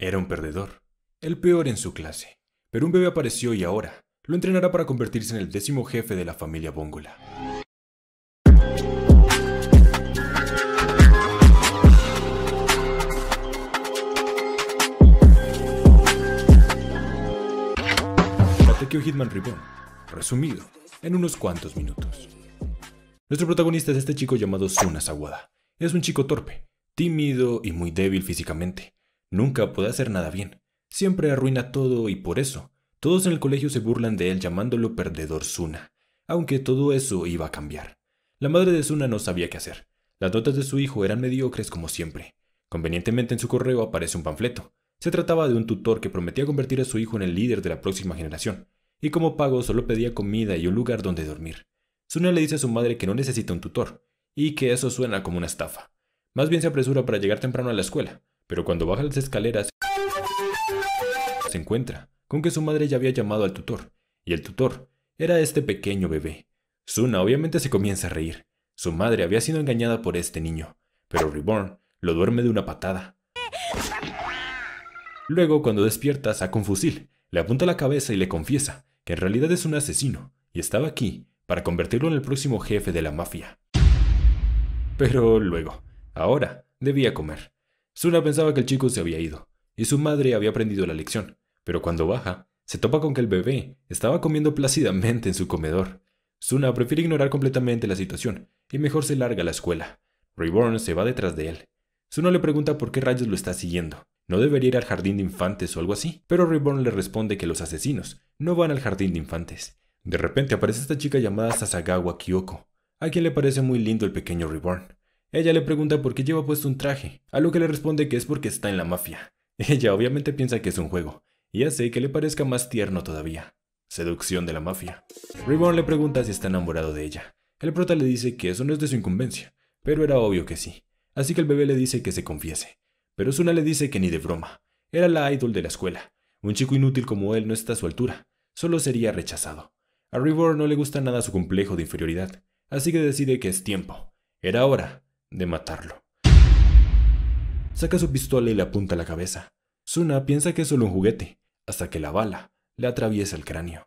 Era un perdedor, el peor en su clase. Pero un bebé apareció y ahora lo entrenará para convertirse en el décimo jefe de la familia Bóngola. Hitman Ribbon, resumido en unos cuantos minutos. Nuestro protagonista es este chico llamado Suna Sawada. Es un chico torpe, tímido y muy débil físicamente. Nunca puede hacer nada bien. Siempre arruina todo y por eso, todos en el colegio se burlan de él llamándolo perdedor Suna, aunque todo eso iba a cambiar. La madre de Suna no sabía qué hacer. Las notas de su hijo eran mediocres como siempre. Convenientemente en su correo aparece un panfleto. Se trataba de un tutor que prometía convertir a su hijo en el líder de la próxima generación, y como pago solo pedía comida y un lugar donde dormir. Suna le dice a su madre que no necesita un tutor, y que eso suena como una estafa. Más bien se apresura para llegar temprano a la escuela, pero cuando baja las escaleras se encuentra con que su madre ya había llamado al tutor, y el tutor era este pequeño bebé. Suna obviamente se comienza a reír. Su madre había sido engañada por este niño, pero Reborn lo duerme de una patada. Luego, cuando despierta, saca un fusil, le apunta la cabeza y le confiesa que en realidad es un asesino y estaba aquí para convertirlo en el próximo jefe de la mafia. Pero luego, ahora, debía comer. Suna pensaba que el chico se había ido, y su madre había aprendido la lección, pero cuando baja, se topa con que el bebé estaba comiendo plácidamente en su comedor. Suna prefiere ignorar completamente la situación, y mejor se larga a la escuela. Reborn se va detrás de él. Suna le pregunta por qué rayos lo está siguiendo. ¿No debería ir al jardín de infantes o algo así? Pero Reborn le responde que los asesinos no van al jardín de infantes. De repente aparece esta chica llamada Sasagawa Kyoko, a quien le parece muy lindo el pequeño Reborn. Ella le pregunta por qué lleva puesto un traje, a lo que le responde que es porque está en la mafia. Ella obviamente piensa que es un juego, y hace que le parezca más tierno todavía. Seducción de la mafia. Reborn le pregunta si está enamorado de ella. El prota le dice que eso no es de su incumbencia, pero era obvio que sí. Así que el bebé le dice que se confiese. Pero Suna le dice que ni de broma. Era la idol de la escuela. Un chico inútil como él no está a su altura. Solo sería rechazado. A Reborn no le gusta nada su complejo de inferioridad, así que decide que es tiempo. Era hora de matarlo. Saca su pistola y le apunta a la cabeza. Suna piensa que es solo un juguete, hasta que la bala le atraviesa el cráneo.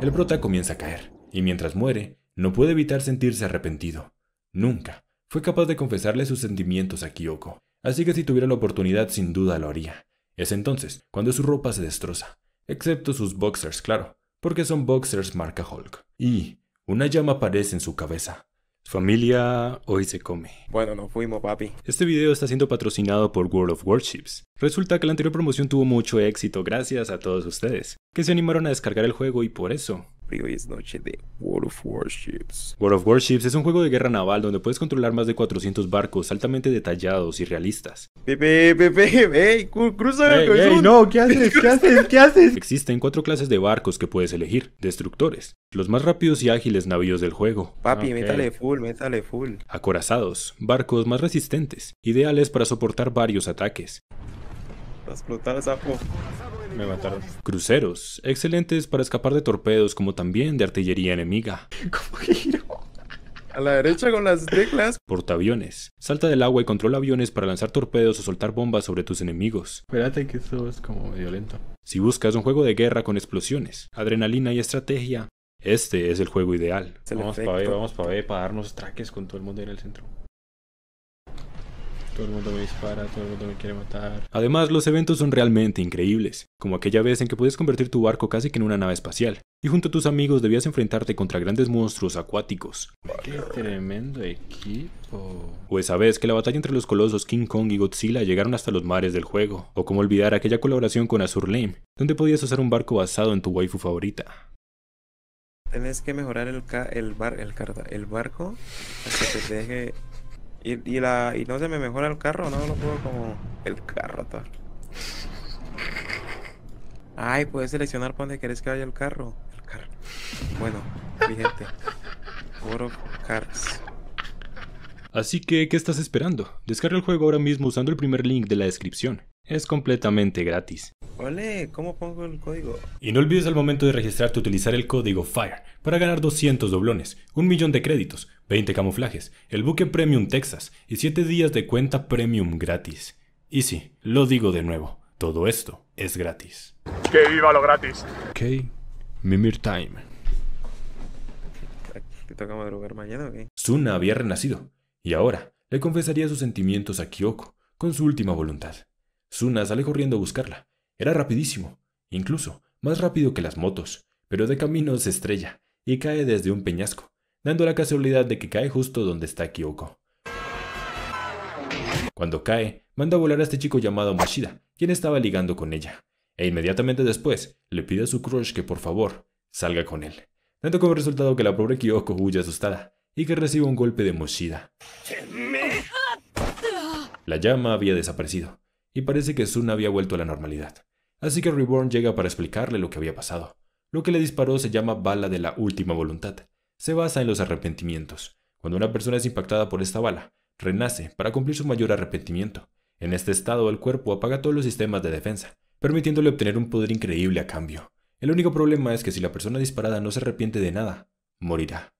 El prota comienza a caer, y mientras muere, no puede evitar sentirse arrepentido. Nunca fue capaz de confesarle sus sentimientos a Kyoko, así que si tuviera la oportunidad sin duda lo haría. Es entonces cuando su ropa se destroza, excepto sus boxers, claro, porque son boxers marca Hulk. Y una llama aparece en su cabeza. Familia, hoy se come. Bueno, nos fuimos, papi. Este video está siendo patrocinado por World of Warships. Resulta que la anterior promoción tuvo mucho éxito gracias a todos ustedes, que se animaron a descargar el juego y por eso noche de World of Warships. World of Warships es un juego de guerra naval donde puedes controlar más de 400 barcos altamente detallados y realistas. cruza no, ¿qué haces? ¿Qué haces? ¿Qué haces? Existen cuatro clases de barcos que puedes elegir: destructores, los más rápidos y ágiles navíos del juego. Papi, métale full, métale full. Acorazados, barcos más resistentes, ideales para soportar varios ataques. Me mataron. Cruceros, excelentes para escapar de torpedos como también de artillería enemiga. ¿Cómo giro? A la derecha con las teclas. Portaaviones. Salta del agua y controla aviones para lanzar torpedos o soltar bombas sobre tus enemigos. Espérate que esto es como violento. Si buscas un juego de guerra con explosiones, adrenalina y estrategia, este es el juego ideal. vamos para B, vamos para B, para darnos traques con todo el mundo en el centro. Todo el mundo me dispara, todo el mundo me quiere matar. Además, los eventos son realmente increíbles, como aquella vez en que podías convertir tu barco casi que en una nave espacial, y junto a tus amigos debías enfrentarte contra grandes monstruos acuáticos. ¡Qué tremendo equipo! O esa vez que la batalla entre los colosos King Kong y Godzilla llegaron hasta los mares del juego, o como olvidar aquella colaboración con Azur Lane, donde podías usar un barco basado en tu waifu favorita. Tienes que mejorar el, el, bar el, el barco hasta que te deje y, y no se me mejora el carro, no, lo puedo como... El carro, Ay, puedes seleccionar para donde querés que vaya el carro. El carro. Bueno, fíjate. gente. Así que, ¿qué estás esperando? Descarga el juego ahora mismo usando el primer link de la descripción. Es completamente gratis. Ole, ¿cómo pongo el código? Y no olvides al momento de registrarte utilizar el código FIRE para ganar 200 doblones, un millón de créditos, 20 camuflajes, el buque Premium Texas y 7 días de cuenta Premium gratis. Y sí, lo digo de nuevo, todo esto es gratis. ¡Que viva lo gratis! Ok, Mimir Time. ¿Te toca madrugar mañana o qué? Suna había renacido, y ahora le confesaría sus sentimientos a Kyoko con su última voluntad. Suna sale corriendo a buscarla. Era rapidísimo, incluso más rápido que las motos, pero de camino se estrella y cae desde un peñasco, dando la casualidad de que cae justo donde está Kyoko. Cuando cae, manda a volar a este chico llamado Moshida quien estaba ligando con ella, e inmediatamente después le pide a su crush que por favor salga con él, tanto como resultado que la pobre Kyoko huye asustada y que reciba un golpe de Moshida. La llama había desaparecido, y parece que Sun había vuelto a la normalidad. Así que Reborn llega para explicarle lo que había pasado. Lo que le disparó se llama bala de la última voluntad. Se basa en los arrepentimientos. Cuando una persona es impactada por esta bala, renace para cumplir su mayor arrepentimiento. En este estado el cuerpo apaga todos los sistemas de defensa, permitiéndole obtener un poder increíble a cambio. El único problema es que si la persona disparada no se arrepiente de nada, morirá.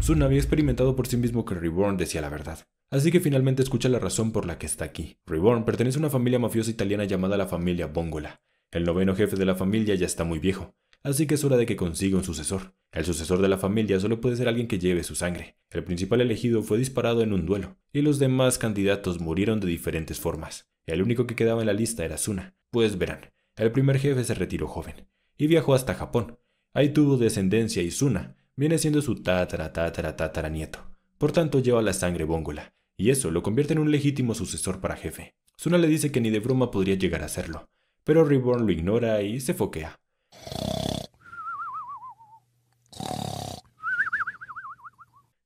Sun había experimentado por sí mismo que Reborn decía la verdad. Así que finalmente escucha la razón por la que está aquí. Reborn pertenece a una familia mafiosa italiana llamada la familia Bóngola. El noveno jefe de la familia ya está muy viejo, así que es hora de que consiga un sucesor. El sucesor de la familia solo puede ser alguien que lleve su sangre. El principal elegido fue disparado en un duelo, y los demás candidatos murieron de diferentes formas. El único que quedaba en la lista era Suna. Pues verán, el primer jefe se retiró joven, y viajó hasta Japón. Ahí tuvo descendencia y Suna viene siendo su tatara tatara tatara nieto. Por tanto, lleva la sangre bóngola, y eso lo convierte en un legítimo sucesor para jefe. Suna le dice que ni de broma podría llegar a hacerlo, pero Reborn lo ignora y se foquea.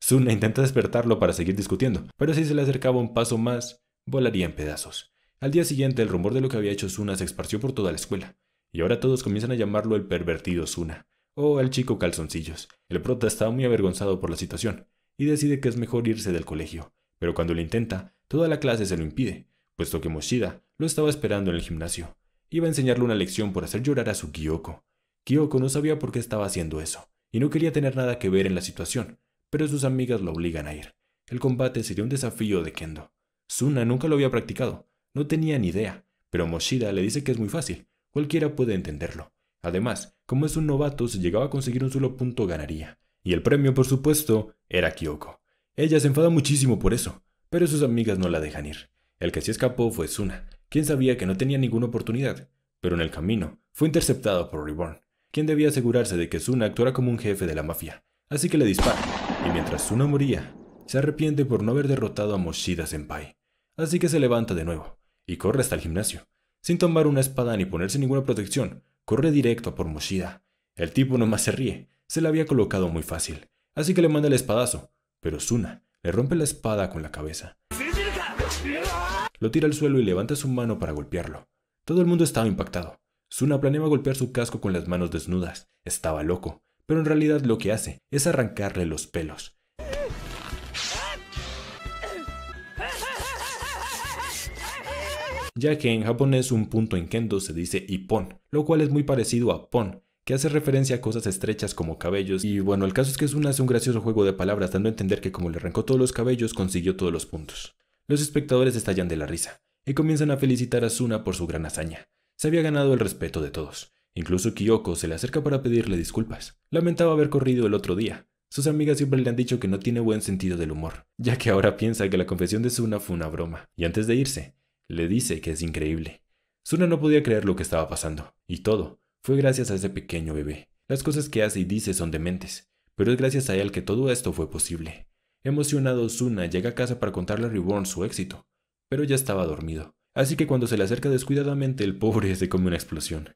Suna intenta despertarlo para seguir discutiendo, pero si se le acercaba un paso más, volaría en pedazos. Al día siguiente, el rumor de lo que había hecho Suna se esparció por toda la escuela, y ahora todos comienzan a llamarlo el pervertido Suna, o el chico calzoncillos. El prota estaba muy avergonzado por la situación, y decide que es mejor irse del colegio, pero cuando lo intenta, toda la clase se lo impide, puesto que Moshida lo estaba esperando en el gimnasio. Iba a enseñarle una lección por hacer llorar a su Kyoko. Kyoko no sabía por qué estaba haciendo eso, y no quería tener nada que ver en la situación, pero sus amigas lo obligan a ir. El combate sería un desafío de Kendo. Suna nunca lo había practicado, no tenía ni idea, pero Moshida le dice que es muy fácil, cualquiera puede entenderlo. Además, como es un novato, si llegaba a conseguir un solo punto ganaría. Y el premio, por supuesto, era Kyoko. Ella se enfada muchísimo por eso, pero sus amigas no la dejan ir. El que sí escapó fue Suna, quien sabía que no tenía ninguna oportunidad, pero en el camino fue interceptado por Reborn, quien debía asegurarse de que Suna actuara como un jefe de la mafia, así que le dispara, y mientras Suna moría, se arrepiente por no haber derrotado a Moshida Senpai, así que se levanta de nuevo, y corre hasta el gimnasio. Sin tomar una espada ni ponerse ninguna protección, corre directo a por Moshida. El tipo nomás se ríe, se la había colocado muy fácil, así que le manda el espadazo, pero Suna le rompe la espada con la cabeza. Lo tira al suelo y levanta su mano para golpearlo. Todo el mundo estaba impactado. Suna planeaba golpear su casco con las manos desnudas. Estaba loco, pero en realidad lo que hace es arrancarle los pelos. Ya que en japonés un punto en kendo se dice ipon. lo cual es muy parecido a pon, que hace referencia a cosas estrechas como cabellos. Y bueno, el caso es que Suna hace un gracioso juego de palabras, dando a entender que como le arrancó todos los cabellos, consiguió todos los puntos. Los espectadores estallan de la risa y comienzan a felicitar a Suna por su gran hazaña. Se había ganado el respeto de todos. Incluso Kyoko se le acerca para pedirle disculpas. Lamentaba haber corrido el otro día. Sus amigas siempre le han dicho que no tiene buen sentido del humor, ya que ahora piensa que la confesión de Suna fue una broma. Y antes de irse, le dice que es increíble. Suna no podía creer lo que estaba pasando, y todo, fue gracias a ese pequeño bebé. Las cosas que hace y dice son dementes, pero es gracias a él que todo esto fue posible. Emocionado, Suna llega a casa para contarle a Reborn su éxito, pero ya estaba dormido. Así que cuando se le acerca descuidadamente, el pobre se come una explosión.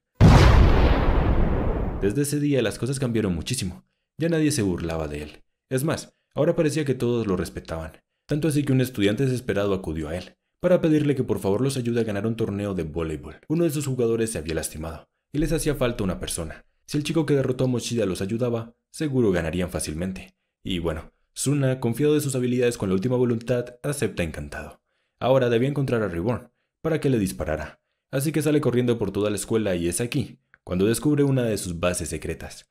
Desde ese día las cosas cambiaron muchísimo. Ya nadie se burlaba de él. Es más, ahora parecía que todos lo respetaban. Tanto así que un estudiante desesperado acudió a él, para pedirle que por favor los ayude a ganar un torneo de voleibol. Uno de sus jugadores se había lastimado, y les hacía falta una persona. Si el chico que derrotó a Mochida los ayudaba, seguro ganarían fácilmente. Y bueno, Suna, confiado de sus habilidades con la última voluntad, acepta encantado. Ahora debía encontrar a Reborn, para que le disparara. Así que sale corriendo por toda la escuela y es aquí, cuando descubre una de sus bases secretas.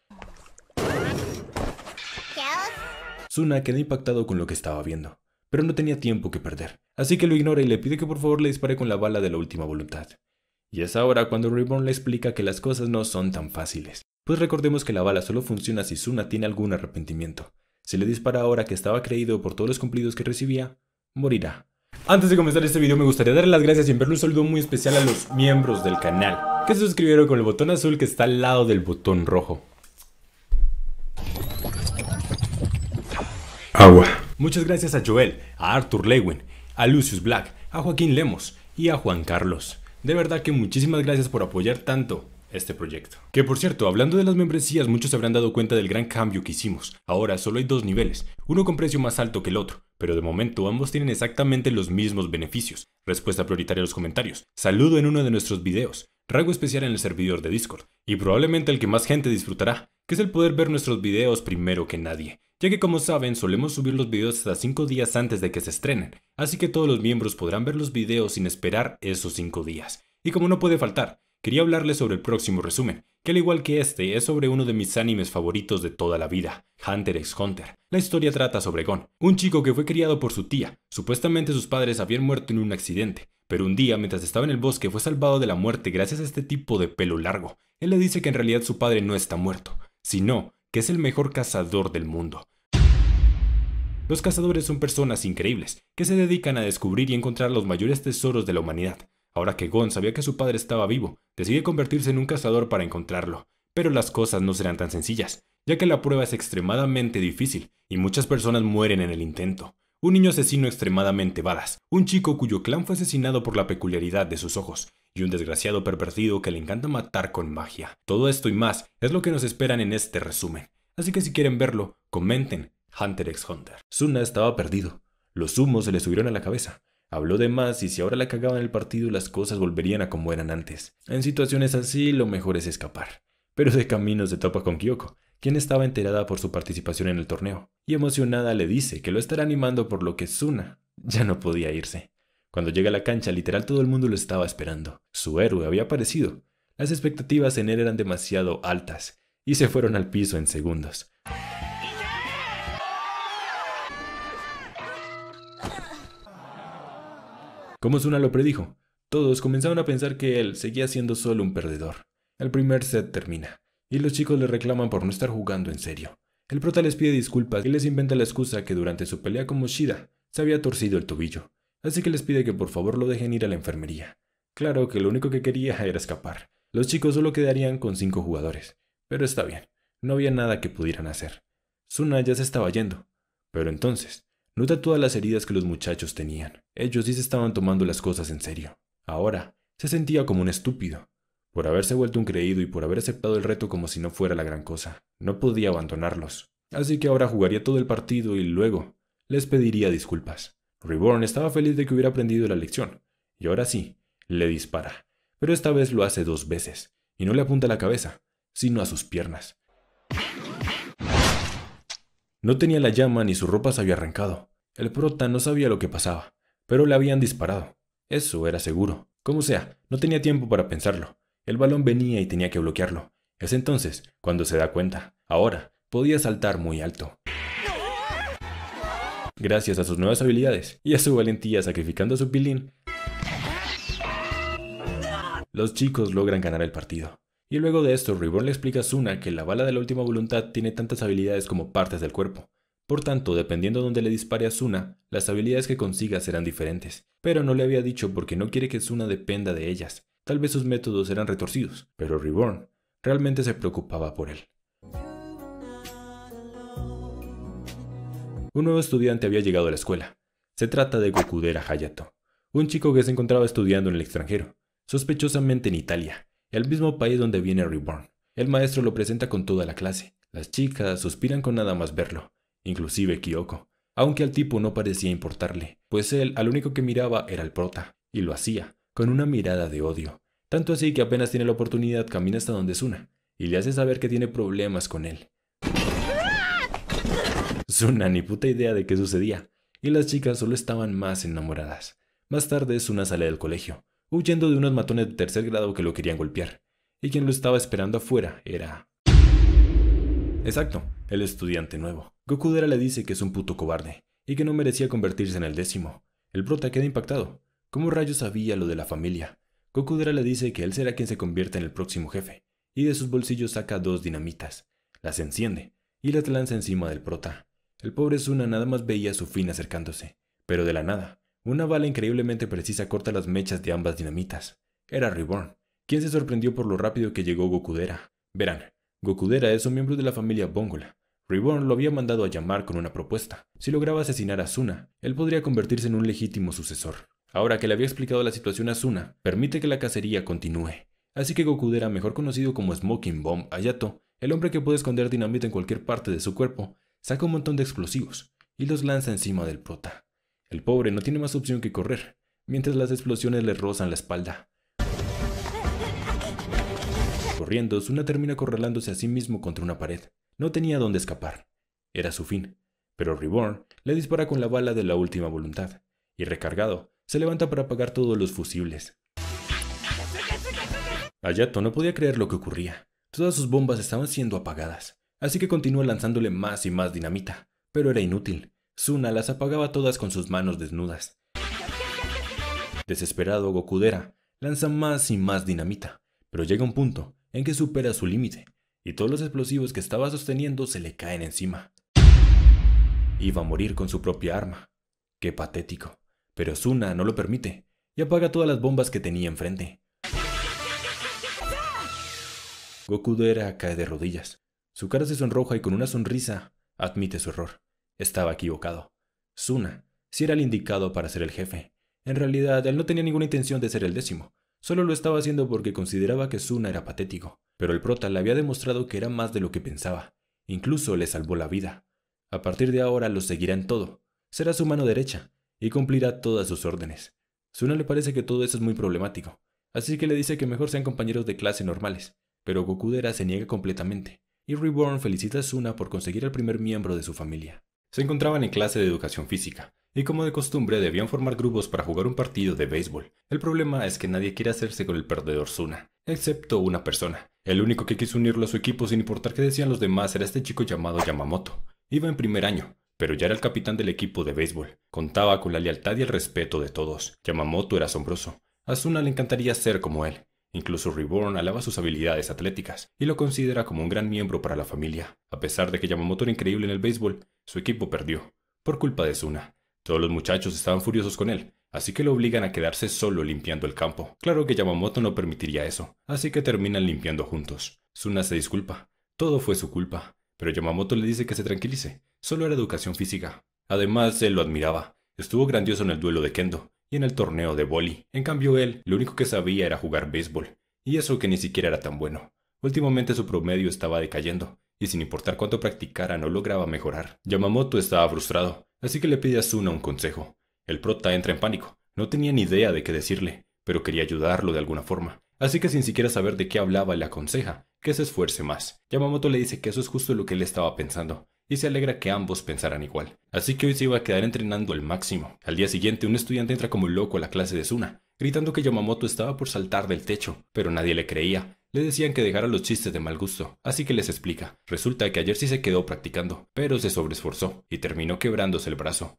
Suna queda impactado con lo que estaba viendo, pero no tenía tiempo que perder, así que lo ignora y le pide que por favor le dispare con la bala de la última voluntad. Y es ahora cuando Reborn le explica que las cosas no son tan fáciles, pues recordemos que la bala solo funciona si Suna tiene algún arrepentimiento. Si le dispara ahora que estaba creído por todos los cumplidos que recibía, morirá. Antes de comenzar este video me gustaría darle las gracias y enviarle un saludo muy especial a los miembros del canal, que se suscribieron con el botón azul que está al lado del botón rojo. Agua. Muchas gracias a Joel, a Arthur Lewin, a Lucius Black, a Joaquín Lemos y a Juan Carlos. De verdad que muchísimas gracias por apoyar tanto este proyecto. Que por cierto, hablando de las membresías, muchos se habrán dado cuenta del gran cambio que hicimos. Ahora solo hay dos niveles, uno con precio más alto que el otro, pero de momento ambos tienen exactamente los mismos beneficios. Respuesta prioritaria a los comentarios, saludo en uno de nuestros videos, rango especial en el servidor de Discord, y probablemente el que más gente disfrutará, que es el poder ver nuestros videos primero que nadie ya que como saben solemos subir los videos hasta 5 días antes de que se estrenen, así que todos los miembros podrán ver los videos sin esperar esos 5 días. Y como no puede faltar, quería hablarles sobre el próximo resumen, que al igual que este es sobre uno de mis animes favoritos de toda la vida, Hunter x Hunter. La historia trata sobre Gon, un chico que fue criado por su tía. Supuestamente sus padres habían muerto en un accidente, pero un día mientras estaba en el bosque fue salvado de la muerte gracias a este tipo de pelo largo. Él le dice que en realidad su padre no está muerto, sino que es el mejor cazador del mundo. Los cazadores son personas increíbles, que se dedican a descubrir y encontrar los mayores tesoros de la humanidad. Ahora que Gon sabía que su padre estaba vivo, decide convertirse en un cazador para encontrarlo. Pero las cosas no serán tan sencillas, ya que la prueba es extremadamente difícil y muchas personas mueren en el intento. Un niño asesino extremadamente badass, un chico cuyo clan fue asesinado por la peculiaridad de sus ojos, y un desgraciado pervertido que le encanta matar con magia. Todo esto y más es lo que nos esperan en este resumen. Así que si quieren verlo, comenten Hunter x Hunter. Suna estaba perdido. Los humos se le subieron a la cabeza. Habló de más y si ahora la cagaban el partido las cosas volverían a como eran antes. En situaciones así lo mejor es escapar. Pero de camino se topa con Kyoko, quien estaba enterada por su participación en el torneo, y emocionada le dice que lo estará animando por lo que Suna ya no podía irse. Cuando llega a la cancha, literal todo el mundo lo estaba esperando. Su héroe había aparecido. Las expectativas en él eran demasiado altas y se fueron al piso en segundos. Como Zuna lo predijo, todos comenzaron a pensar que él seguía siendo solo un perdedor. El primer set termina, y los chicos le reclaman por no estar jugando en serio. El prota les pide disculpas y les inventa la excusa que durante su pelea con Moshida se había torcido el tobillo, así que les pide que por favor lo dejen ir a la enfermería. Claro que lo único que quería era escapar. Los chicos solo quedarían con cinco jugadores, pero está bien, no había nada que pudieran hacer. Suna ya se estaba yendo. Pero entonces, nota todas las heridas que los muchachos tenían. Ellos sí se estaban tomando las cosas en serio. Ahora, se sentía como un estúpido, por haberse vuelto un creído y por haber aceptado el reto como si no fuera la gran cosa. No podía abandonarlos. Así que ahora jugaría todo el partido y luego les pediría disculpas. Reborn estaba feliz de que hubiera aprendido la lección, y ahora sí, le dispara, pero esta vez lo hace dos veces, y no le apunta a la cabeza, sino a sus piernas. No tenía la llama ni su ropa se había arrancado. El prota no sabía lo que pasaba, pero le habían disparado. Eso era seguro. Como sea, no tenía tiempo para pensarlo. El balón venía y tenía que bloquearlo. Es entonces cuando se da cuenta. Ahora podía saltar muy alto gracias a sus nuevas habilidades y a su valentía sacrificando a su pilín. Los chicos logran ganar el partido. Y luego de esto, Reborn le explica a Suna que la bala de la última voluntad tiene tantas habilidades como partes del cuerpo. Por tanto, dependiendo de donde le dispare a Suna, las habilidades que consiga serán diferentes. Pero no le había dicho porque no quiere que Suna dependa de ellas. Tal vez sus métodos eran retorcidos, pero Reborn realmente se preocupaba por él. Un nuevo estudiante había llegado a la escuela. Se trata de Gokudera Hayato, un chico que se encontraba estudiando en el extranjero, sospechosamente en Italia, el mismo país donde viene Reborn. El maestro lo presenta con toda la clase. Las chicas suspiran con nada más verlo, inclusive Kyoko, aunque al tipo no parecía importarle, pues él al único que miraba era el prota, y lo hacía, con una mirada de odio. Tanto así que apenas tiene la oportunidad camina hasta donde es una, y le hace saber que tiene problemas con él. Suna ni puta idea de qué sucedía, y las chicas solo estaban más enamoradas. Más tarde, Suna sale del colegio, huyendo de unos matones de tercer grado que lo querían golpear, y quien lo estaba esperando afuera era... Exacto, el estudiante nuevo. Gokudera le dice que es un puto cobarde, y que no merecía convertirse en el décimo. El prota queda impactado. ¿Cómo rayos sabía lo de la familia? Gokudera le dice que él será quien se convierta en el próximo jefe, y de sus bolsillos saca dos dinamitas, las enciende, y las lanza encima del prota. El pobre Zuna nada más veía su fin acercándose, pero de la nada, una bala increíblemente precisa corta las mechas de ambas dinamitas. Era Reborn, quien se sorprendió por lo rápido que llegó Gokudera. Verán, Gokudera es un miembro de la familia Bongola. Reborn lo había mandado a llamar con una propuesta. Si lograba asesinar a Suna, él podría convertirse en un legítimo sucesor. Ahora que le había explicado la situación a Suna, permite que la cacería continúe. Así que Gokudera, mejor conocido como Smoking Bomb Ayato, el hombre que puede esconder dinamita en cualquier parte de su cuerpo, saca un montón de explosivos y los lanza encima del prota. El pobre no tiene más opción que correr, mientras las explosiones le rozan la espalda. Corriendo, Suna termina acorralándose a sí mismo contra una pared. No tenía dónde escapar. Era su fin. Pero Reborn le dispara con la bala de la última voluntad, y recargado, se levanta para apagar todos los fusibles. Ayato no podía creer lo que ocurría. Todas sus bombas estaban siendo apagadas así que continúa lanzándole más y más dinamita, pero era inútil. Suna las apagaba todas con sus manos desnudas. Desesperado, Gokudera lanza más y más dinamita, pero llega un punto en que supera su límite, y todos los explosivos que estaba sosteniendo se le caen encima. Iba a morir con su propia arma. Qué patético. Pero Suna no lo permite, y apaga todas las bombas que tenía enfrente. Gokudera cae de rodillas, su cara se sonroja y con una sonrisa admite su error. Estaba equivocado. Suna si era el indicado para ser el jefe. En realidad, él no tenía ninguna intención de ser el décimo. Solo lo estaba haciendo porque consideraba que Suna era patético. Pero el prota le había demostrado que era más de lo que pensaba. Incluso le salvó la vida. A partir de ahora lo seguirá en todo. Será su mano derecha y cumplirá todas sus órdenes. Suna le parece que todo eso es muy problemático, así que le dice que mejor sean compañeros de clase normales, pero Gokudera se niega completamente y Reborn felicita a Suna por conseguir el primer miembro de su familia. Se encontraban en clase de educación física, y como de costumbre debían formar grupos para jugar un partido de béisbol. El problema es que nadie quiere hacerse con el perdedor Suna, excepto una persona. El único que quiso unirlo a su equipo sin importar qué decían los demás era este chico llamado Yamamoto. Iba en primer año, pero ya era el capitán del equipo de béisbol. Contaba con la lealtad y el respeto de todos. Yamamoto era asombroso. A Suna le encantaría ser como él, Incluso Reborn alaba sus habilidades atléticas y lo considera como un gran miembro para la familia. A pesar de que Yamamoto era increíble en el béisbol, su equipo perdió, por culpa de Suna. Todos los muchachos estaban furiosos con él, así que lo obligan a quedarse solo limpiando el campo. Claro que Yamamoto no permitiría eso, así que terminan limpiando juntos. Suna se disculpa, todo fue su culpa, pero Yamamoto le dice que se tranquilice, solo era educación física. Además, él lo admiraba, estuvo grandioso en el duelo de Kendo y en el torneo de boli. En cambio, él lo único que sabía era jugar béisbol, y eso que ni siquiera era tan bueno. Últimamente su promedio estaba decayendo, y sin importar cuánto practicara no lograba mejorar. Yamamoto estaba frustrado, así que le pide a Suna un consejo. El prota entra en pánico, no tenía ni idea de qué decirle, pero quería ayudarlo de alguna forma. Así que sin siquiera saber de qué hablaba le aconseja que se esfuerce más. Yamamoto le dice que eso es justo lo que él estaba pensando, y se alegra que ambos pensaran igual. Así que hoy se iba a quedar entrenando al máximo. Al día siguiente, un estudiante entra como loco a la clase de Suna, gritando que Yamamoto estaba por saltar del techo, pero nadie le creía. Le decían que dejara los chistes de mal gusto, así que les explica. Resulta que ayer sí se quedó practicando, pero se sobresforzó y terminó quebrándose el brazo.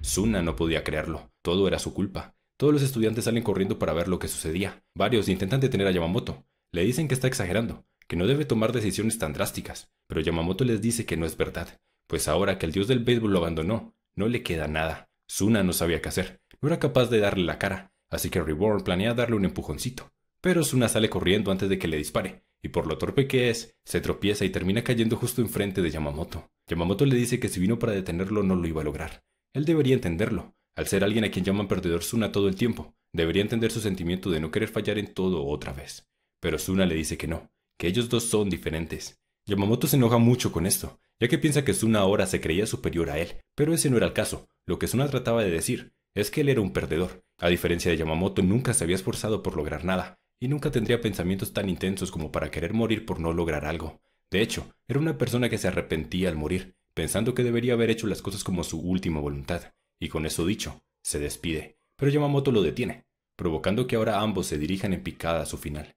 Suna no podía creerlo, todo era su culpa. Todos los estudiantes salen corriendo para ver lo que sucedía. Varios intentan detener a Yamamoto. Le dicen que está exagerando, que no debe tomar decisiones tan drásticas, pero Yamamoto les dice que no es verdad, pues ahora que el dios del béisbol lo abandonó, no le queda nada. Suna no sabía qué hacer, no era capaz de darle la cara, así que Reborn planea darle un empujoncito, pero Suna sale corriendo antes de que le dispare, y por lo torpe que es, se tropieza y termina cayendo justo enfrente de Yamamoto. Yamamoto le dice que si vino para detenerlo no lo iba a lograr. Él debería entenderlo, al ser alguien a quien llaman perdedor Suna todo el tiempo, debería entender su sentimiento de no querer fallar en todo otra vez. Pero Suna le dice que no, que ellos dos son diferentes. Yamamoto se enoja mucho con esto, ya que piensa que Suna ahora se creía superior a él, pero ese no era el caso. Lo que Suna trataba de decir es que él era un perdedor. A diferencia de Yamamoto, nunca se había esforzado por lograr nada, y nunca tendría pensamientos tan intensos como para querer morir por no lograr algo. De hecho, era una persona que se arrepentía al morir, pensando que debería haber hecho las cosas como su última voluntad, y con eso dicho, se despide, pero Yamamoto lo detiene, provocando que ahora ambos se dirijan en picada a su final.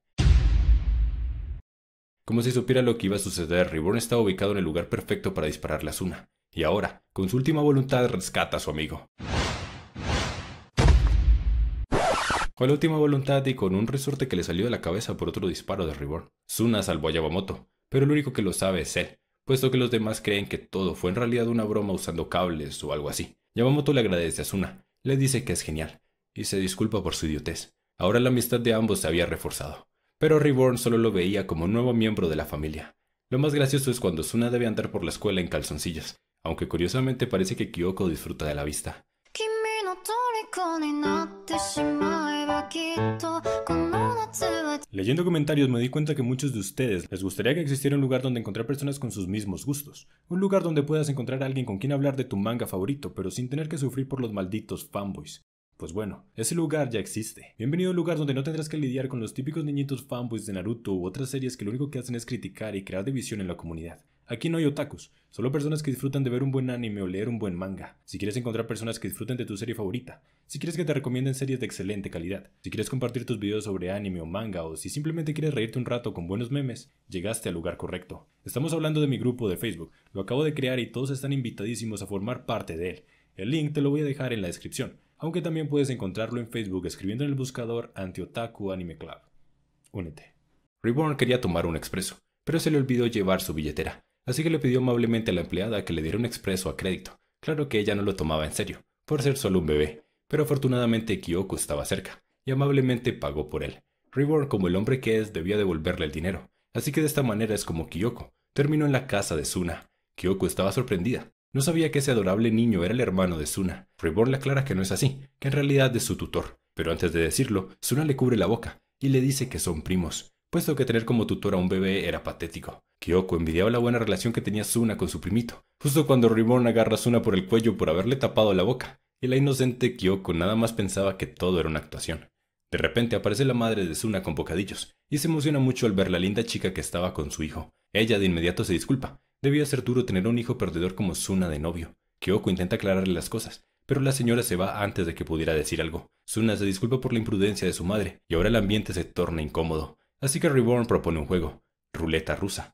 Como si supiera lo que iba a suceder, Riborn estaba ubicado en el lugar perfecto para dispararle a Suna, y ahora, con su última voluntad, rescata a su amigo. Con la última voluntad y con un resorte que le salió de la cabeza por otro disparo de Riborn, Suna salvó a Yamamoto, pero el único que lo sabe es él, puesto que los demás creen que todo fue en realidad una broma usando cables o algo así. Yamamoto le agradece a Suna, le dice que es genial, y se disculpa por su idiotez. Ahora la amistad de ambos se había reforzado. Pero Reborn solo lo veía como un nuevo miembro de la familia. Lo más gracioso es cuando Suna debe andar por la escuela en calzoncillos, aunque curiosamente parece que Kyoko disfruta de la vista. Leyendo comentarios me di cuenta que muchos de ustedes les gustaría que existiera un lugar donde encontrar personas con sus mismos gustos, un lugar donde puedas encontrar a alguien con quien hablar de tu manga favorito, pero sin tener que sufrir por los malditos fanboys. Pues bueno, ese lugar ya existe. Bienvenido a un lugar donde no tendrás que lidiar con los típicos niñitos fanboys de Naruto u otras series que lo único que hacen es criticar y crear división en la comunidad. Aquí no hay otakus, solo personas que disfrutan de ver un buen anime o leer un buen manga. Si quieres encontrar personas que disfruten de tu serie favorita, si quieres que te recomienden series de excelente calidad, si quieres compartir tus videos sobre anime o manga o si simplemente quieres reírte un rato con buenos memes, llegaste al lugar correcto. Estamos hablando de mi grupo de Facebook, lo acabo de crear y todos están invitadísimos a formar parte de él. El link te lo voy a dejar en la descripción aunque también puedes encontrarlo en Facebook escribiendo en el buscador Anti-Otaku Anime Club. Únete. Reborn quería tomar un expreso, pero se le olvidó llevar su billetera, así que le pidió amablemente a la empleada que le diera un expreso a crédito. Claro que ella no lo tomaba en serio, por ser solo un bebé, pero afortunadamente Kyoko estaba cerca, y amablemente pagó por él. Reborn, como el hombre que es, debía devolverle el dinero, así que de esta manera es como Kyoko terminó en la casa de Suna. Kyoko estaba sorprendida, no sabía que ese adorable niño era el hermano de Suna. Reborn le aclara que no es así, que en realidad es su tutor. Pero antes de decirlo, Suna le cubre la boca y le dice que son primos, puesto que tener como tutor a un bebé era patético. Kyoko envidiaba la buena relación que tenía Suna con su primito, justo cuando Reborn agarra a Suna por el cuello por haberle tapado la boca, y la inocente Kyoko nada más pensaba que todo era una actuación. De repente aparece la madre de Suna con bocadillos, y se emociona mucho al ver la linda chica que estaba con su hijo. Ella de inmediato se disculpa, Debía ser duro tener un hijo perdedor como Suna de novio. Kyoko intenta aclararle las cosas, pero la señora se va antes de que pudiera decir algo. Suna se disculpa por la imprudencia de su madre, y ahora el ambiente se torna incómodo. Así que Reborn propone un juego, ruleta rusa.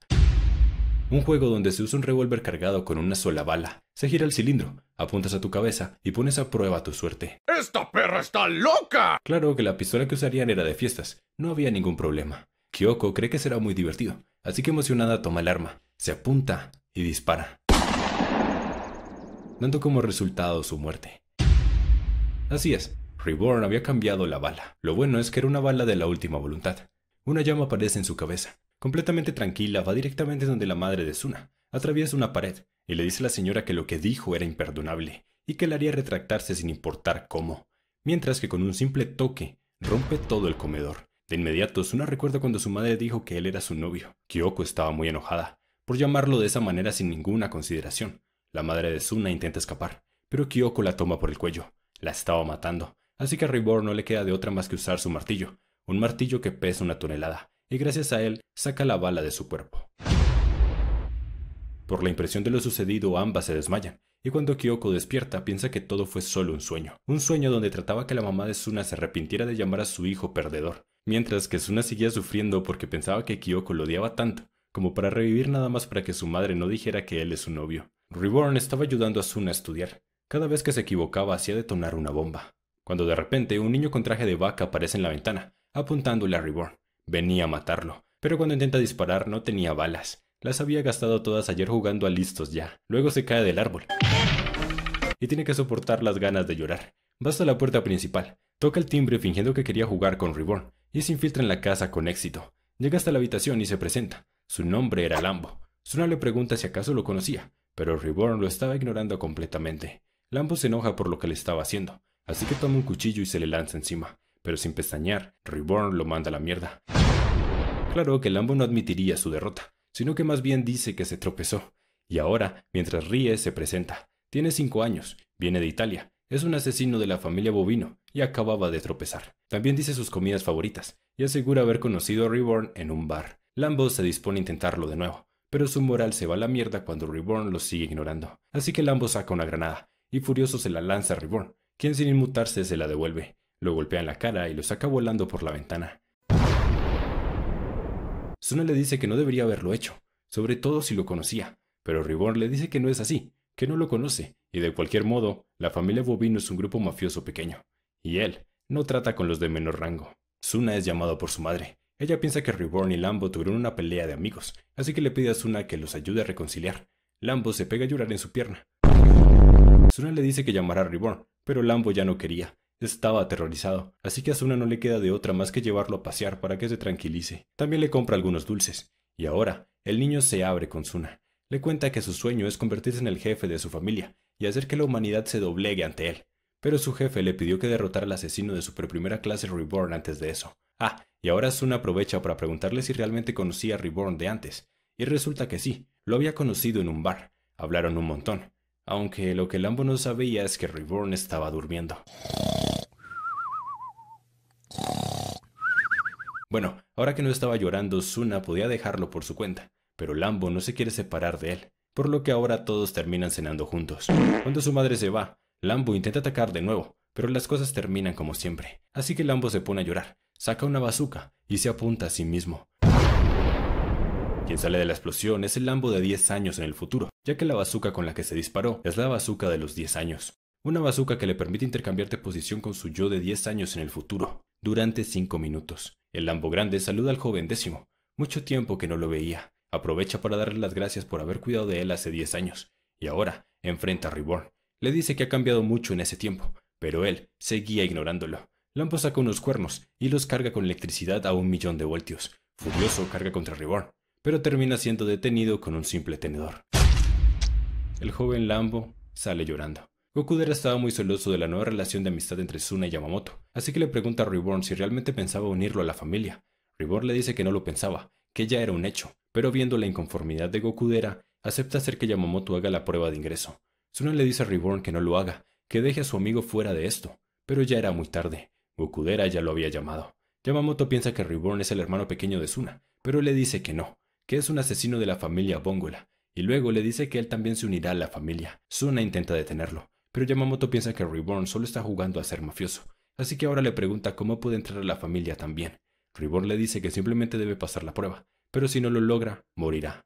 Un juego donde se usa un revólver cargado con una sola bala. Se gira el cilindro, apuntas a tu cabeza y pones a prueba tu suerte. ¡Esta perra está loca! Claro que la pistola que usarían era de fiestas, no había ningún problema. Kyoko cree que será muy divertido, así que emocionada toma el arma, se apunta y dispara, dando como resultado su muerte. Así es, Reborn había cambiado la bala. Lo bueno es que era una bala de la última voluntad. Una llama aparece en su cabeza. Completamente tranquila, va directamente donde la madre de Suna, atraviesa una pared y le dice a la señora que lo que dijo era imperdonable y que la haría retractarse sin importar cómo, mientras que con un simple toque rompe todo el comedor, de inmediato, Suna recuerda cuando su madre dijo que él era su novio. Kyoko estaba muy enojada, por llamarlo de esa manera sin ninguna consideración. La madre de Suna intenta escapar, pero Kyoko la toma por el cuello. La estaba matando, así que a no le queda de otra más que usar su martillo, un martillo que pesa una tonelada, y gracias a él saca la bala de su cuerpo. Por la impresión de lo sucedido, ambas se desmayan, y cuando Kyoko despierta piensa que todo fue solo un sueño, un sueño donde trataba que la mamá de Suna se arrepintiera de llamar a su hijo perdedor, mientras que Suna seguía sufriendo porque pensaba que Kyoko lo odiaba tanto, como para revivir nada más para que su madre no dijera que él es su novio. Reborn estaba ayudando a Suna a estudiar. Cada vez que se equivocaba hacía detonar una bomba. Cuando de repente un niño con traje de vaca aparece en la ventana, apuntándole a Reborn. Venía a matarlo, pero cuando intenta disparar no tenía balas. Las había gastado todas ayer jugando a listos ya. Luego se cae del árbol. Y tiene que soportar las ganas de llorar. Va hasta la puerta principal. Toca el timbre fingiendo que quería jugar con Reborn, y se infiltra en la casa con éxito. Llega hasta la habitación y se presenta. Su nombre era Lambo. Suna le pregunta si acaso lo conocía, pero Reborn lo estaba ignorando completamente. Lambo se enoja por lo que le estaba haciendo, así que toma un cuchillo y se le lanza encima, pero sin pestañear, Reborn lo manda a la mierda. Claro que Lambo no admitiría su derrota, sino que más bien dice que se tropezó, y ahora, mientras ríe, se presenta. Tiene cinco años, viene de Italia, es un asesino de la familia Bovino y acababa de tropezar. También dice sus comidas favoritas y asegura haber conocido a Reborn en un bar. Lambo se dispone a intentarlo de nuevo, pero su moral se va a la mierda cuando Reborn lo sigue ignorando. Así que Lambo saca una granada y furioso se la lanza a Reborn, quien sin inmutarse se la devuelve. Lo golpea en la cara y lo saca volando por la ventana. Suna le dice que no debería haberlo hecho, sobre todo si lo conocía, pero Reborn le dice que no es así, que no lo conoce y de cualquier modo, la familia Bovino es un grupo mafioso pequeño, y él no trata con los de menor rango. Suna es llamado por su madre. Ella piensa que Reborn y Lambo tuvieron una pelea de amigos, así que le pide a Suna que los ayude a reconciliar. Lambo se pega a llorar en su pierna. Suna le dice que llamará a Reborn, pero Lambo ya no quería. Estaba aterrorizado, así que a Suna no le queda de otra más que llevarlo a pasear para que se tranquilice. También le compra algunos dulces. Y ahora, el niño se abre con Suna. Le cuenta que su sueño es convertirse en el jefe de su familia y hacer que la humanidad se doblegue ante él. Pero su jefe le pidió que derrotara al asesino de su primera clase Reborn antes de eso. Ah, y ahora Suna aprovecha para preguntarle si realmente conocía a Reborn de antes. Y resulta que sí, lo había conocido en un bar. Hablaron un montón. Aunque lo que Lambo no sabía es que Reborn estaba durmiendo. Bueno, ahora que no estaba llorando, Suna podía dejarlo por su cuenta, pero Lambo no se quiere separar de él por lo que ahora todos terminan cenando juntos. Cuando su madre se va, Lambo intenta atacar de nuevo, pero las cosas terminan como siempre, así que Lambo se pone a llorar, saca una bazuca y se apunta a sí mismo. Quien sale de la explosión es el Lambo de 10 años en el futuro, ya que la bazuca con la que se disparó es la bazuca de los 10 años. Una bazuca que le permite intercambiar de posición con su yo de 10 años en el futuro, durante 5 minutos. El Lambo grande saluda al joven décimo, mucho tiempo que no lo veía, Aprovecha para darle las gracias por haber cuidado de él hace 10 años, y ahora enfrenta a Reborn. Le dice que ha cambiado mucho en ese tiempo, pero él seguía ignorándolo. Lambo saca unos cuernos y los carga con electricidad a un millón de voltios. Furioso carga contra Reborn, pero termina siendo detenido con un simple tenedor. El joven Lambo sale llorando. Gokudera estaba muy celoso de la nueva relación de amistad entre Suna y Yamamoto, así que le pregunta a Reborn si realmente pensaba unirlo a la familia. Reborn le dice que no lo pensaba, que ya era un hecho, pero viendo la inconformidad de Gokudera, acepta hacer que Yamamoto haga la prueba de ingreso. Suna le dice a Reborn que no lo haga, que deje a su amigo fuera de esto, pero ya era muy tarde. Gokudera ya lo había llamado. Yamamoto piensa que Reborn es el hermano pequeño de Suna, pero le dice que no, que es un asesino de la familia Bongola, y luego le dice que él también se unirá a la familia. Suna intenta detenerlo, pero Yamamoto piensa que Reborn solo está jugando a ser mafioso, así que ahora le pregunta cómo puede entrar a la familia también. Ribor le dice que simplemente debe pasar la prueba, pero si no lo logra, morirá.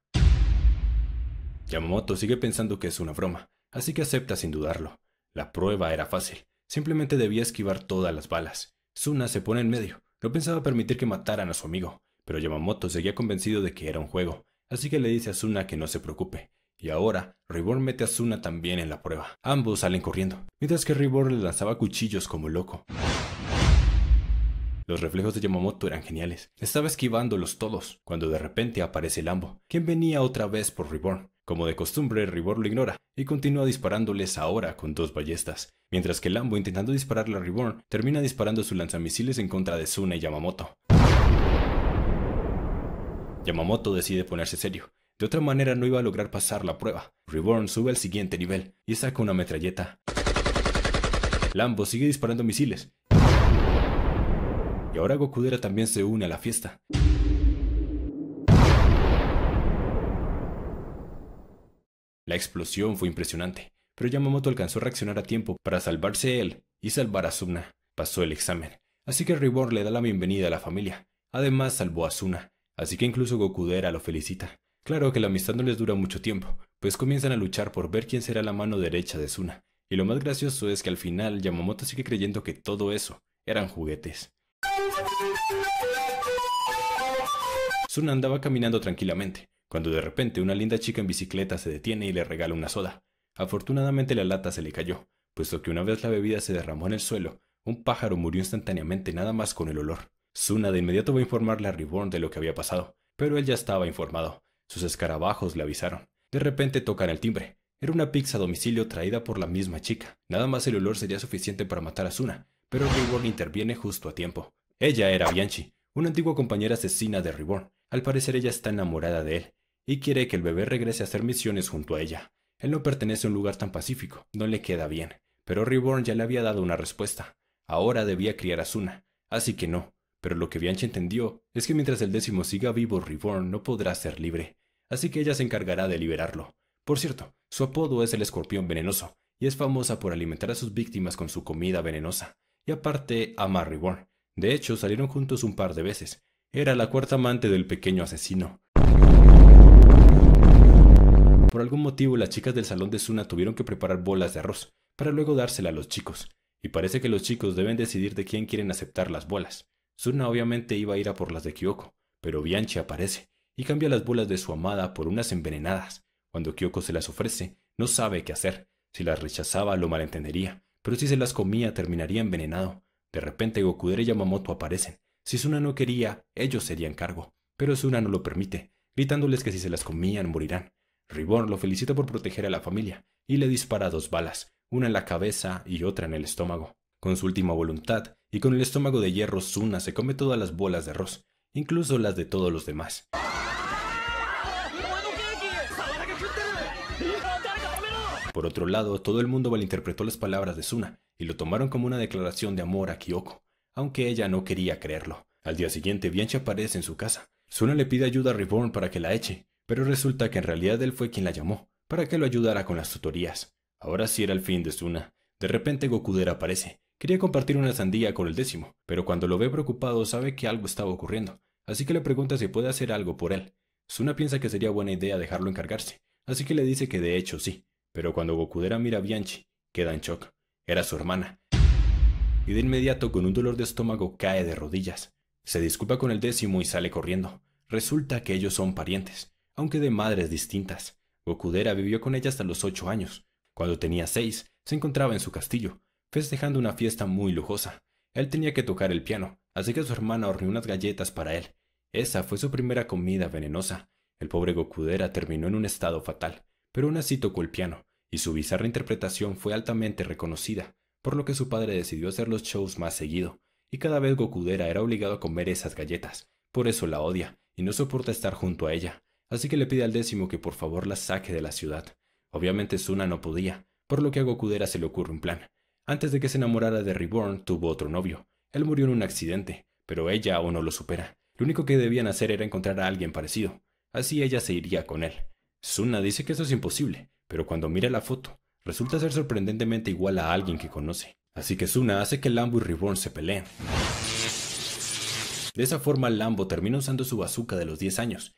Yamamoto sigue pensando que es una broma, así que acepta sin dudarlo. La prueba era fácil, simplemente debía esquivar todas las balas. Suna se pone en medio, no pensaba permitir que mataran a su amigo, pero Yamamoto seguía convencido de que era un juego, así que le dice a Suna que no se preocupe. Y ahora, Ribor mete a Suna también en la prueba. Ambos salen corriendo, mientras que Ribor le lanzaba cuchillos como loco. Los reflejos de Yamamoto eran geniales. Estaba esquivándolos todos, cuando de repente aparece Lambo, quien venía otra vez por Reborn. Como de costumbre, Reborn lo ignora y continúa disparándoles ahora con dos ballestas, mientras que Lambo, intentando dispararle a Reborn, termina disparando sus lanzamisiles en contra de Suna y Yamamoto. Yamamoto decide ponerse serio. De otra manera no iba a lograr pasar la prueba. Reborn sube al siguiente nivel y saca una metralleta. Lambo sigue disparando misiles, y ahora Gokudera también se une a la fiesta. La explosión fue impresionante, pero Yamamoto alcanzó a reaccionar a tiempo para salvarse él y salvar a Suna. Pasó el examen, así que Ribor le da la bienvenida a la familia. Además salvó a Suna, así que incluso Gokudera lo felicita. Claro que la amistad no les dura mucho tiempo, pues comienzan a luchar por ver quién será la mano derecha de Suna. Y lo más gracioso es que al final Yamamoto sigue creyendo que todo eso eran juguetes. Suna andaba caminando tranquilamente, cuando de repente una linda chica en bicicleta se detiene y le regala una soda. Afortunadamente la lata se le cayó, puesto que una vez la bebida se derramó en el suelo, un pájaro murió instantáneamente nada más con el olor. Suna de inmediato va a informarle a Reborn de lo que había pasado, pero él ya estaba informado. Sus escarabajos le avisaron. De repente tocan el timbre. Era una pizza a domicilio traída por la misma chica. Nada más el olor sería suficiente para matar a Suna, pero Reborn interviene justo a tiempo. Ella era Bianchi, una antigua compañera asesina de Riborn. Al parecer ella está enamorada de él y quiere que el bebé regrese a hacer misiones junto a ella. Él no pertenece a un lugar tan pacífico, no le queda bien, pero Riborn ya le había dado una respuesta. Ahora debía criar a Suna, así que no. Pero lo que Bianchi entendió es que mientras el décimo siga vivo, Riborn no podrá ser libre, así que ella se encargará de liberarlo. Por cierto, su apodo es el escorpión venenoso, y es famosa por alimentar a sus víctimas con su comida venenosa, y aparte ama a Reborn, de hecho, salieron juntos un par de veces. Era la cuarta amante del pequeño asesino. Por algún motivo, las chicas del salón de Suna tuvieron que preparar bolas de arroz, para luego dársela a los chicos, y parece que los chicos deben decidir de quién quieren aceptar las bolas. Suna obviamente iba a ir a por las de Kyoko, pero Bianchi aparece y cambia las bolas de su amada por unas envenenadas. Cuando Kyoko se las ofrece, no sabe qué hacer. Si las rechazaba, lo malentendería, pero si se las comía, terminaría envenenado. De repente Gokudera y Yamamoto aparecen. Si Suna no quería, ellos serían cargo. Pero Suna no lo permite, gritándoles que si se las comían morirán. Ribón lo felicita por proteger a la familia y le dispara dos balas, una en la cabeza y otra en el estómago. Con su última voluntad y con el estómago de hierro, Suna se come todas las bolas de arroz, incluso las de todos los demás. Por otro lado, todo el mundo malinterpretó las palabras de Suna y lo tomaron como una declaración de amor a Kyoko, aunque ella no quería creerlo. Al día siguiente, Bianchi aparece en su casa. Suna le pide ayuda a Reborn para que la eche, pero resulta que en realidad él fue quien la llamó, para que lo ayudara con las tutorías. Ahora sí era el fin de Suna. De repente Gokudera aparece. Quería compartir una sandía con el décimo, pero cuando lo ve preocupado sabe que algo estaba ocurriendo, así que le pregunta si puede hacer algo por él. Suna piensa que sería buena idea dejarlo encargarse, así que le dice que de hecho sí, pero cuando Gokudera mira a Bianchi, queda en shock. Era su hermana. Y de inmediato, con un dolor de estómago, cae de rodillas. Se disculpa con el décimo y sale corriendo. Resulta que ellos son parientes, aunque de madres distintas. Gokudera vivió con ella hasta los ocho años. Cuando tenía seis, se encontraba en su castillo, festejando una fiesta muy lujosa. Él tenía que tocar el piano, así que su hermana horneó unas galletas para él. Esa fue su primera comida venenosa. El pobre Gokudera terminó en un estado fatal, pero aún así tocó el piano, y su bizarra interpretación fue altamente reconocida, por lo que su padre decidió hacer los shows más seguido, y cada vez Gokudera era obligado a comer esas galletas, por eso la odia, y no soporta estar junto a ella, así que le pide al décimo que por favor la saque de la ciudad. Obviamente Suna no podía, por lo que a Gokudera se le ocurre un plan. Antes de que se enamorara de Reborn, tuvo otro novio. Él murió en un accidente, pero ella aún no lo supera. Lo único que debían hacer era encontrar a alguien parecido. Así ella se iría con él. Suna dice que eso es imposible, pero cuando mira la foto, resulta ser sorprendentemente igual a alguien que conoce. Así que Suna hace que Lambo y Reborn se peleen. De esa forma, Lambo termina usando su bazooka de los 10 años.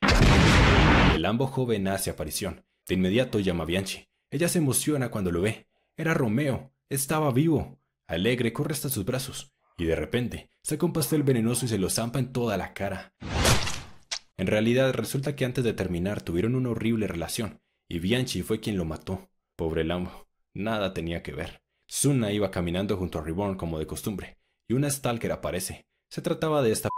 El Lambo joven hace aparición. De inmediato llama a Bianchi. Ella se emociona cuando lo ve. Era Romeo. Estaba vivo. Alegre corre hasta sus brazos. Y de repente, saca un pastel venenoso y se lo zampa en toda la cara. En realidad, resulta que antes de terminar tuvieron una horrible relación y Bianchi fue quien lo mató. Pobre Lambo, nada tenía que ver. Suna iba caminando junto a Reborn como de costumbre, y una Stalker aparece. Se trataba de esta p...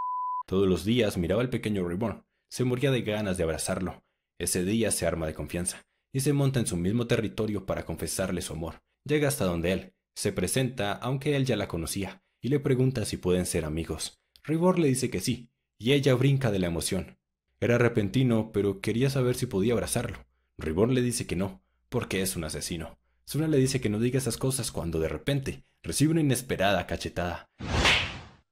Todos los días miraba al pequeño Reborn, se moría de ganas de abrazarlo. Ese día se arma de confianza, y se monta en su mismo territorio para confesarle su amor. Llega hasta donde él, se presenta, aunque él ya la conocía, y le pregunta si pueden ser amigos. Reborn le dice que sí, y ella brinca de la emoción. Era repentino, pero quería saber si podía abrazarlo. Riborn le dice que no, porque es un asesino. Suna le dice que no diga esas cosas cuando de repente recibe una inesperada cachetada.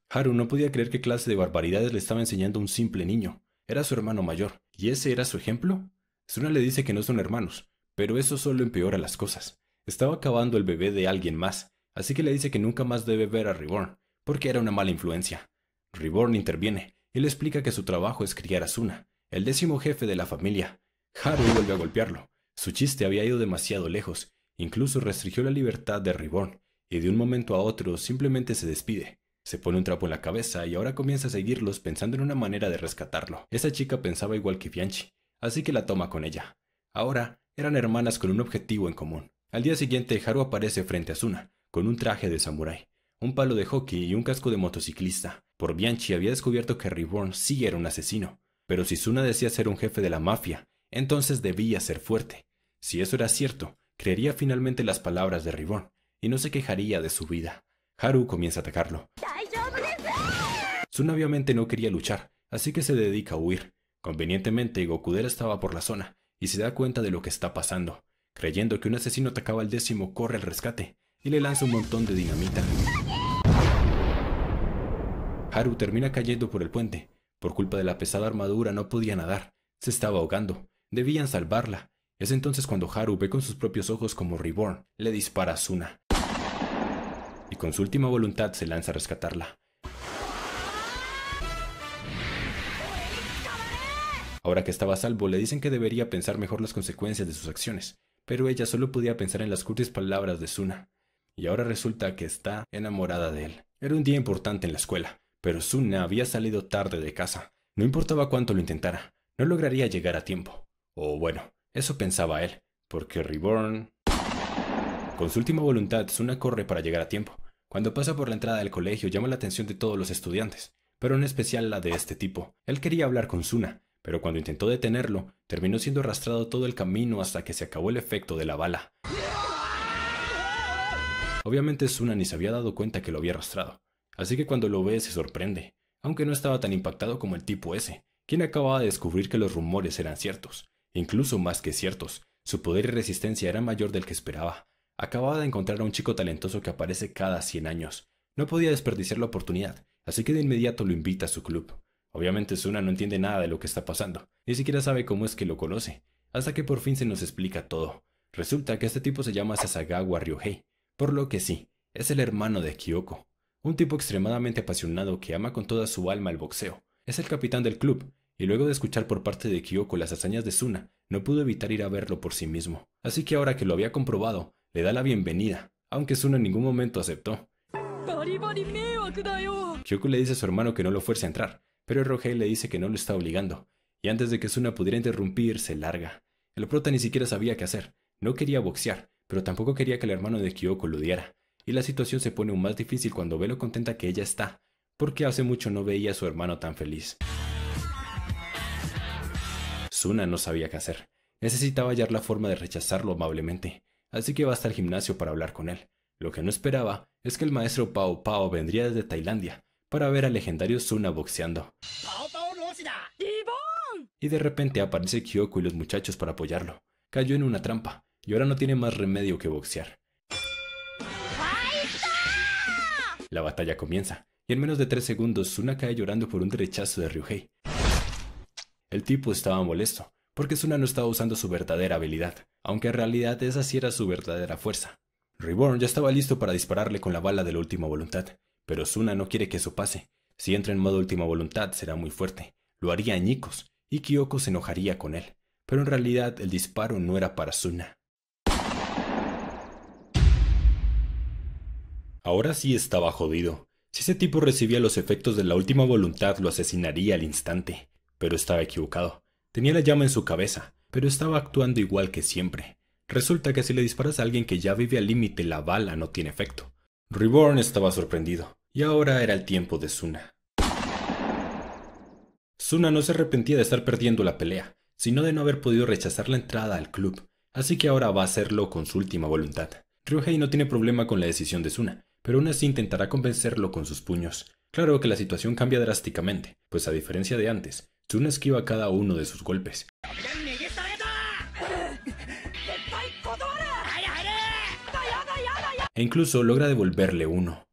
Haru no podía creer qué clase de barbaridades le estaba enseñando un simple niño. Era su hermano mayor. ¿Y ese era su ejemplo? Suna le dice que no son hermanos, pero eso solo empeora las cosas. Estaba acabando el bebé de alguien más, así que le dice que nunca más debe ver a Riborn, porque era una mala influencia. Riborn interviene y le explica que su trabajo es criar a Suna, el décimo jefe de la familia, Haru vuelve a golpearlo. Su chiste había ido demasiado lejos, incluso restringió la libertad de Riborn, y de un momento a otro simplemente se despide. Se pone un trapo en la cabeza y ahora comienza a seguirlos pensando en una manera de rescatarlo. Esa chica pensaba igual que Bianchi, así que la toma con ella. Ahora eran hermanas con un objetivo en común. Al día siguiente, Haru aparece frente a Suna, con un traje de samurái, un palo de hockey y un casco de motociclista. Por Bianchi había descubierto que Riborn sí era un asesino, pero si Suna decía ser un jefe de la mafia entonces debía ser fuerte. Si eso era cierto, creería finalmente las palabras de Ribón y no se quejaría de su vida. Haru comienza a atacarlo. Su obviamente no quería luchar, así que se dedica a huir. Convenientemente, Gokudera estaba por la zona y se da cuenta de lo que está pasando. Creyendo que un asesino atacaba al décimo, corre al rescate y le lanza un montón de dinamita. Haru termina cayendo por el puente. Por culpa de la pesada armadura no podía nadar, se estaba ahogando Debían salvarla. Es entonces cuando Haru ve con sus propios ojos como Reborn le dispara a Suna. Y con su última voluntad se lanza a rescatarla. Ahora que estaba salvo, le dicen que debería pensar mejor las consecuencias de sus acciones, pero ella solo podía pensar en las cortes palabras de Suna. Y ahora resulta que está enamorada de él. Era un día importante en la escuela, pero Suna había salido tarde de casa. No importaba cuánto lo intentara, no lograría llegar a tiempo. O bueno, eso pensaba él, porque Reborn... Con su última voluntad, Suna corre para llegar a tiempo. Cuando pasa por la entrada del colegio llama la atención de todos los estudiantes, pero en especial la de este tipo. Él quería hablar con Suna, pero cuando intentó detenerlo, terminó siendo arrastrado todo el camino hasta que se acabó el efecto de la bala. Obviamente Suna ni se había dado cuenta que lo había arrastrado, así que cuando lo ve se sorprende, aunque no estaba tan impactado como el tipo ese, quien acababa de descubrir que los rumores eran ciertos incluso más que ciertos. Su poder y resistencia era mayor del que esperaba. Acababa de encontrar a un chico talentoso que aparece cada 100 años. No podía desperdiciar la oportunidad, así que de inmediato lo invita a su club. Obviamente Suna no entiende nada de lo que está pasando, ni siquiera sabe cómo es que lo conoce, hasta que por fin se nos explica todo. Resulta que este tipo se llama Sasagawa Ryohei, por lo que sí, es el hermano de Kyoko, un tipo extremadamente apasionado que ama con toda su alma el boxeo. Es el capitán del club y luego de escuchar por parte de Kyoko las hazañas de Suna, no pudo evitar ir a verlo por sí mismo. Así que ahora que lo había comprobado, le da la bienvenida, aunque Suna en ningún momento aceptó. Kyoko le dice a su hermano que no lo fuerce a entrar, pero Rohei le dice que no lo está obligando, y antes de que Suna pudiera interrumpir, se larga. El prota ni siquiera sabía qué hacer, no quería boxear, pero tampoco quería que el hermano de Kyoko lo diera, y la situación se pone aún más difícil cuando ve lo contenta que ella está, porque hace mucho no veía a su hermano tan feliz. Suna no sabía qué hacer. Necesitaba hallar la forma de rechazarlo amablemente, así que va hasta el gimnasio para hablar con él. Lo que no esperaba es que el maestro Pao Pao vendría desde Tailandia para ver al legendario Suna boxeando. Y de repente aparece Kyoko y los muchachos para apoyarlo. Cayó en una trampa y ahora no tiene más remedio que boxear. La batalla comienza, y en menos de 3 segundos Suna cae llorando por un rechazo de Ryuhei. El tipo estaba molesto, porque Suna no estaba usando su verdadera habilidad, aunque en realidad esa sí era su verdadera fuerza. Reborn ya estaba listo para dispararle con la bala de la última voluntad, pero Suna no quiere que eso pase. Si entra en modo última voluntad será muy fuerte, lo haría añicos, y Kyoko se enojaría con él, pero en realidad el disparo no era para Suna. Ahora sí estaba jodido. Si ese tipo recibía los efectos de la última voluntad lo asesinaría al instante pero estaba equivocado. Tenía la llama en su cabeza, pero estaba actuando igual que siempre. Resulta que si le disparas a alguien que ya vive al límite, la bala no tiene efecto. Reborn estaba sorprendido, y ahora era el tiempo de Suna. Suna no se arrepentía de estar perdiendo la pelea, sino de no haber podido rechazar la entrada al club, así que ahora va a hacerlo con su última voluntad. Ryuhei no tiene problema con la decisión de Suna, pero aún así intentará convencerlo con sus puños. Claro que la situación cambia drásticamente, pues a diferencia de antes, una esquiva cada uno de sus golpes. E incluso logra devolverle uno.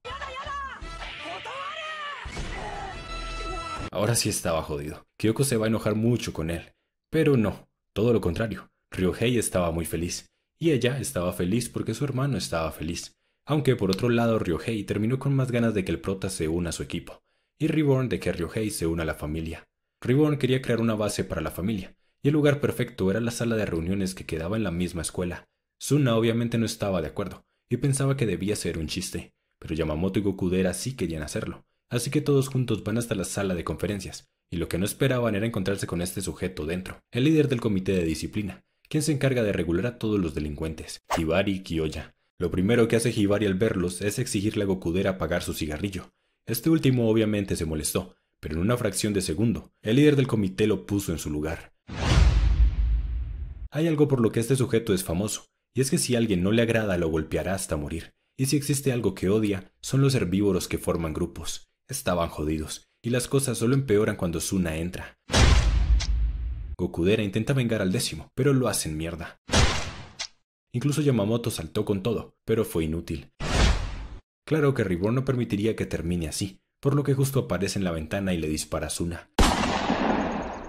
Ahora sí estaba jodido. Kyoko se va a enojar mucho con él. Pero no, todo lo contrario. Ryohei estaba muy feliz. Y ella estaba feliz porque su hermano estaba feliz. Aunque por otro lado Ryohei terminó con más ganas de que el prota se una a su equipo. Y Reborn de que Ryohei se una a la familia. Ribon quería crear una base para la familia, y el lugar perfecto era la sala de reuniones que quedaba en la misma escuela. Suna obviamente no estaba de acuerdo, y pensaba que debía ser un chiste, pero Yamamoto y Gokudera sí querían hacerlo, así que todos juntos van hasta la sala de conferencias, y lo que no esperaban era encontrarse con este sujeto dentro, el líder del comité de disciplina, quien se encarga de regular a todos los delincuentes, Hibari Kiyoya. Lo primero que hace Hibari al verlos es exigirle a Gokudera pagar su cigarrillo. Este último obviamente se molestó, pero en una fracción de segundo, el líder del comité lo puso en su lugar. Hay algo por lo que este sujeto es famoso, y es que si alguien no le agrada lo golpeará hasta morir, y si existe algo que odia, son los herbívoros que forman grupos. Estaban jodidos, y las cosas solo empeoran cuando Suna entra. Gokudera intenta vengar al décimo, pero lo hacen mierda. Incluso Yamamoto saltó con todo, pero fue inútil. Claro que Ribor no permitiría que termine así, por lo que justo aparece en la ventana y le dispara a Suna.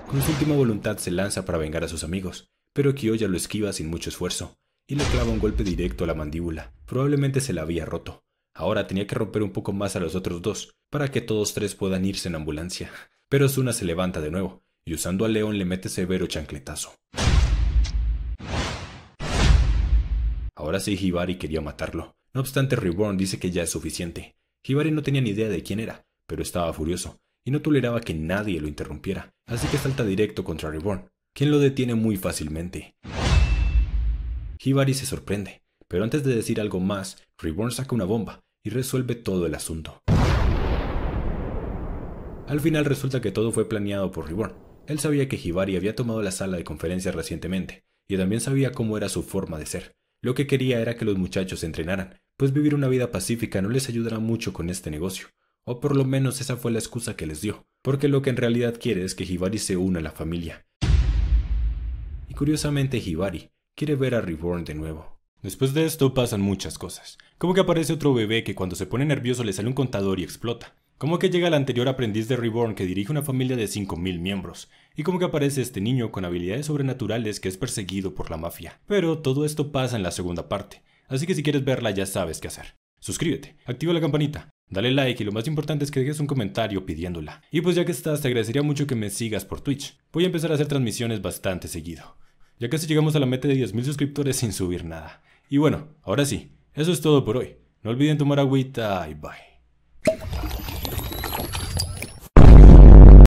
Con su última voluntad se lanza para vengar a sus amigos, pero Kiyoya lo esquiva sin mucho esfuerzo y le clava un golpe directo a la mandíbula. Probablemente se la había roto. Ahora tenía que romper un poco más a los otros dos para que todos tres puedan irse en ambulancia. Pero Suna se levanta de nuevo y usando a León le mete severo chancletazo. Ahora sí Hibari quería matarlo. No obstante, Reborn dice que ya es suficiente Hibari no tenía ni idea de quién era, pero estaba furioso, y no toleraba que nadie lo interrumpiera, así que salta directo contra Reborn, quien lo detiene muy fácilmente. Hibari se sorprende, pero antes de decir algo más, Reborn saca una bomba y resuelve todo el asunto. Al final resulta que todo fue planeado por Reborn. Él sabía que Hibari había tomado la sala de conferencias recientemente, y también sabía cómo era su forma de ser. Lo que quería era que los muchachos entrenaran, pues vivir una vida pacífica no les ayudará mucho con este negocio, o por lo menos esa fue la excusa que les dio, porque lo que en realidad quiere es que Hibari se una a la familia. Y curiosamente Hibari quiere ver a Reborn de nuevo. Después de esto pasan muchas cosas, como que aparece otro bebé que cuando se pone nervioso le sale un contador y explota, como que llega el anterior aprendiz de Reborn que dirige una familia de 5.000 miembros, y como que aparece este niño con habilidades sobrenaturales que es perseguido por la mafia. Pero todo esto pasa en la segunda parte, Así que si quieres verla ya sabes qué hacer. Suscríbete, activa la campanita, dale like y lo más importante es que dejes un comentario pidiéndola. Y pues ya que estás, te agradecería mucho que me sigas por Twitch. Voy a empezar a hacer transmisiones bastante seguido. Ya casi llegamos a la meta de 10.000 suscriptores sin subir nada. Y bueno, ahora sí, eso es todo por hoy. No olviden tomar agüita y bye.